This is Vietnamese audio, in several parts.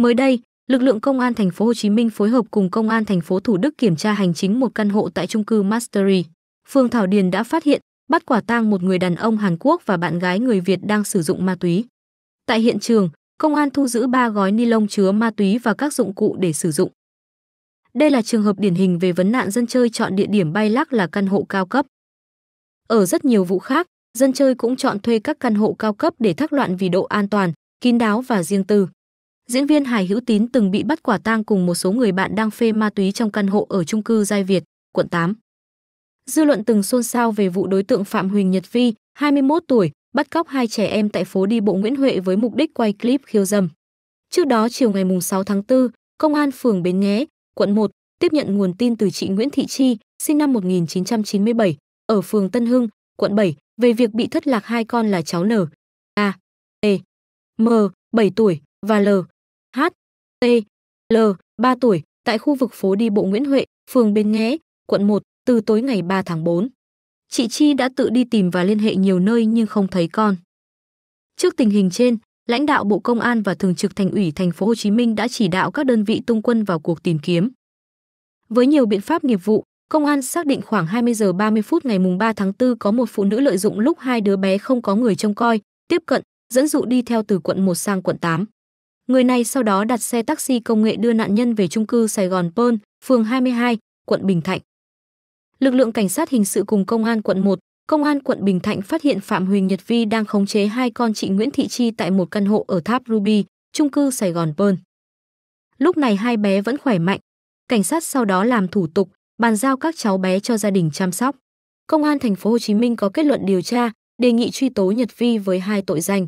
Mới đây, lực lượng công an thành phố Hồ Chí Minh phối hợp cùng công an thành phố Thủ Đức kiểm tra hành chính một căn hộ tại trung cư Mastery, phường Thảo Điền đã phát hiện, bắt quả tang một người đàn ông Hàn Quốc và bạn gái người Việt đang sử dụng ma túy. Tại hiện trường, công an thu giữ 3 gói ni lông chứa ma túy và các dụng cụ để sử dụng. Đây là trường hợp điển hình về vấn nạn dân chơi chọn địa điểm bay lắc là căn hộ cao cấp. Ở rất nhiều vụ khác, dân chơi cũng chọn thuê các căn hộ cao cấp để thắc loạn vì độ an toàn, kín đáo và riêng tư diễn viên hải hữu tín từng bị bắt quả tang cùng một số người bạn đang phê ma túy trong căn hộ ở trung cư Giai Việt, quận 8. Dư luận từng xôn xao về vụ đối tượng Phạm Huỳnh Nhật Vi, 21 tuổi, bắt cóc hai trẻ em tại phố đi bộ Nguyễn Huệ với mục đích quay clip khiêu dâm. Trước đó chiều ngày 6 tháng 4, Công an phường Bến Nghé, quận 1, tiếp nhận nguồn tin từ chị Nguyễn Thị Chi, sinh năm 1997, ở phường Tân Hưng, quận 7, về việc bị thất lạc hai con là cháu N, A, t e, M, 7 tuổi và L, T. L, 3 tuổi, tại khu vực phố đi bộ Nguyễn Huệ, phường Bến Nghé, quận 1, từ tối ngày 3 tháng 4. Chị Chi đã tự đi tìm và liên hệ nhiều nơi nhưng không thấy con. Trước tình hình trên, lãnh đạo Bộ Công an và Thường trực Thành ủy Thành phố Hồ Chí Minh đã chỉ đạo các đơn vị tung quân vào cuộc tìm kiếm. Với nhiều biện pháp nghiệp vụ, công an xác định khoảng 20 giờ 30 phút ngày mùng 3 tháng 4 có một phụ nữ lợi dụng lúc hai đứa bé không có người trông coi, tiếp cận, dẫn dụ đi theo từ quận 1 sang quận 8. Người này sau đó đặt xe taxi công nghệ đưa nạn nhân về trung cư Sài Gòn pơn phường 22, quận Bình Thạnh. Lực lượng cảnh sát hình sự cùng công an quận 1, công an quận Bình Thạnh phát hiện Phạm Huỳnh Nhật Vi đang khống chế hai con chị Nguyễn Thị Chi tại một căn hộ ở Tháp Ruby, trung cư Sài Gòn pơn Lúc này hai bé vẫn khỏe mạnh. Cảnh sát sau đó làm thủ tục, bàn giao các cháu bé cho gia đình chăm sóc. Công an thành phố Hồ Chí Minh có kết luận điều tra, đề nghị truy tố Nhật Vi với hai tội danh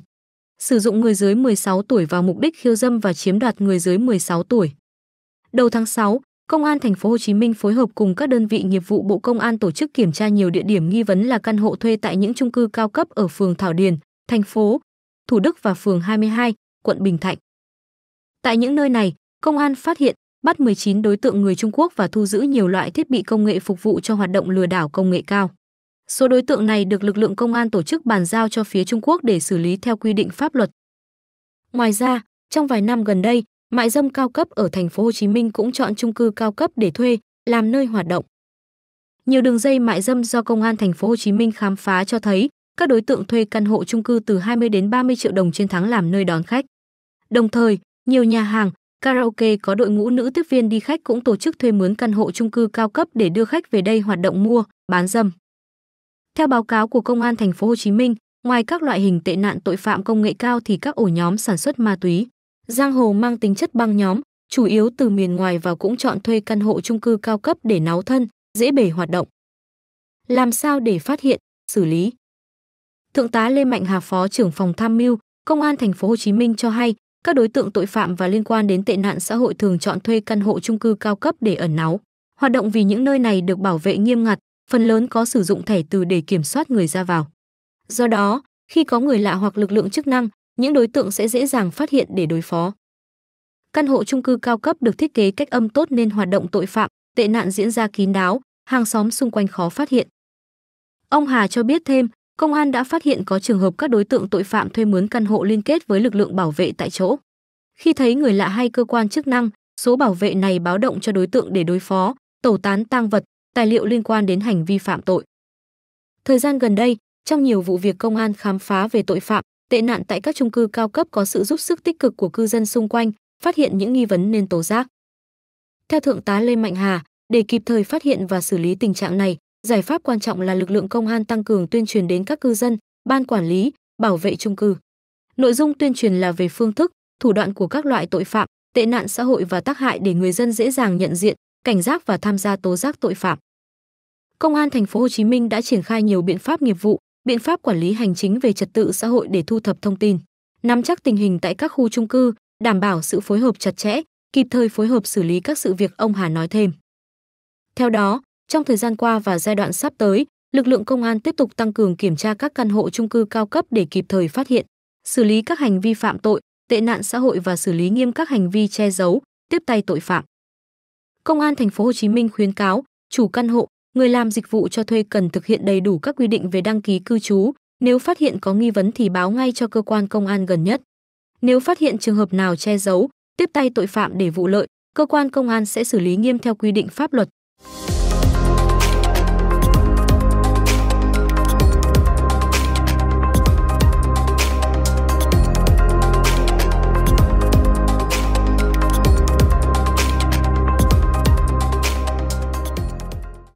sử dụng người dưới 16 tuổi vào mục đích khiêu dâm và chiếm đoạt người dưới 16 tuổi. Đầu tháng 6, Công an thành phố Hồ Chí Minh phối hợp cùng các đơn vị nghiệp vụ Bộ Công an tổ chức kiểm tra nhiều địa điểm nghi vấn là căn hộ thuê tại những chung cư cao cấp ở phường Thảo Điền, thành phố Thủ Đức và phường 22, quận Bình Thạnh. Tại những nơi này, công an phát hiện bắt 19 đối tượng người Trung Quốc và thu giữ nhiều loại thiết bị công nghệ phục vụ cho hoạt động lừa đảo công nghệ cao. Số đối tượng này được lực lượng công an tổ chức bàn giao cho phía Trung Quốc để xử lý theo quy định pháp luật. Ngoài ra, trong vài năm gần đây, mại dâm cao cấp ở thành phố Hồ Chí Minh cũng chọn chung cư cao cấp để thuê, làm nơi hoạt động. Nhiều đường dây mại dâm do công an thành phố Hồ Chí Minh khám phá cho thấy, các đối tượng thuê căn hộ chung cư từ 20 đến 30 triệu đồng trên tháng làm nơi đón khách. Đồng thời, nhiều nhà hàng, karaoke có đội ngũ nữ tiếp viên đi khách cũng tổ chức thuê mướn căn hộ chung cư cao cấp để đưa khách về đây hoạt động mua, bán dâm. Theo báo cáo của Công an thành phố Hồ Chí Minh, ngoài các loại hình tệ nạn tội phạm công nghệ cao thì các ổ nhóm sản xuất ma túy, giang hồ mang tính chất băng nhóm, chủ yếu từ miền ngoài vào cũng chọn thuê căn hộ chung cư cao cấp để náo thân, dễ bề hoạt động. Làm sao để phát hiện, xử lý? Thượng tá Lê Mạnh Hà Phó trưởng phòng tham mưu, Công an thành phố Hồ Chí Minh cho hay, các đối tượng tội phạm và liên quan đến tệ nạn xã hội thường chọn thuê căn hộ chung cư cao cấp để ẩn náu. Hoạt động vì những nơi này được bảo vệ nghiêm ngặt, phần lớn có sử dụng thẻ từ để kiểm soát người ra vào. Do đó, khi có người lạ hoặc lực lượng chức năng, những đối tượng sẽ dễ dàng phát hiện để đối phó. Căn hộ chung cư cao cấp được thiết kế cách âm tốt nên hoạt động tội phạm, tệ nạn diễn ra kín đáo, hàng xóm xung quanh khó phát hiện. Ông Hà cho biết thêm, công an đã phát hiện có trường hợp các đối tượng tội phạm thuê mướn căn hộ liên kết với lực lượng bảo vệ tại chỗ. Khi thấy người lạ hay cơ quan chức năng, số bảo vệ này báo động cho đối tượng để đối phó, tẩu tán tang vật, tài liệu liên quan đến hành vi phạm tội. Thời gian gần đây, trong nhiều vụ việc công an khám phá về tội phạm, tệ nạn tại các chung cư cao cấp có sự giúp sức tích cực của cư dân xung quanh, phát hiện những nghi vấn nên tố giác. Theo Thượng tá Lê Mạnh Hà, để kịp thời phát hiện và xử lý tình trạng này, giải pháp quan trọng là lực lượng công an tăng cường tuyên truyền đến các cư dân, ban quản lý, bảo vệ chung cư. Nội dung tuyên truyền là về phương thức, thủ đoạn của các loại tội phạm, tệ nạn xã hội và tác hại để người dân dễ dàng nhận diện, cảnh giác và tham gia tố giác tội phạm. Công an thành phố Hồ Chí Minh đã triển khai nhiều biện pháp nghiệp vụ, biện pháp quản lý hành chính về trật tự xã hội để thu thập thông tin, nắm chắc tình hình tại các khu trung cư, đảm bảo sự phối hợp chặt chẽ, kịp thời phối hợp xử lý các sự việc ông Hà nói thêm. Theo đó, trong thời gian qua và giai đoạn sắp tới, lực lượng công an tiếp tục tăng cường kiểm tra các căn hộ trung cư cao cấp để kịp thời phát hiện, xử lý các hành vi phạm tội, tệ nạn xã hội và xử lý nghiêm các hành vi che giấu, tiếp tay tội phạm. Công an thành phố Hồ Chí Minh khuyến cáo chủ căn hộ, người làm dịch vụ cho thuê cần thực hiện đầy đủ các quy định về đăng ký cư trú, nếu phát hiện có nghi vấn thì báo ngay cho cơ quan công an gần nhất. Nếu phát hiện trường hợp nào che giấu, tiếp tay tội phạm để vụ lợi, cơ quan công an sẽ xử lý nghiêm theo quy định pháp luật.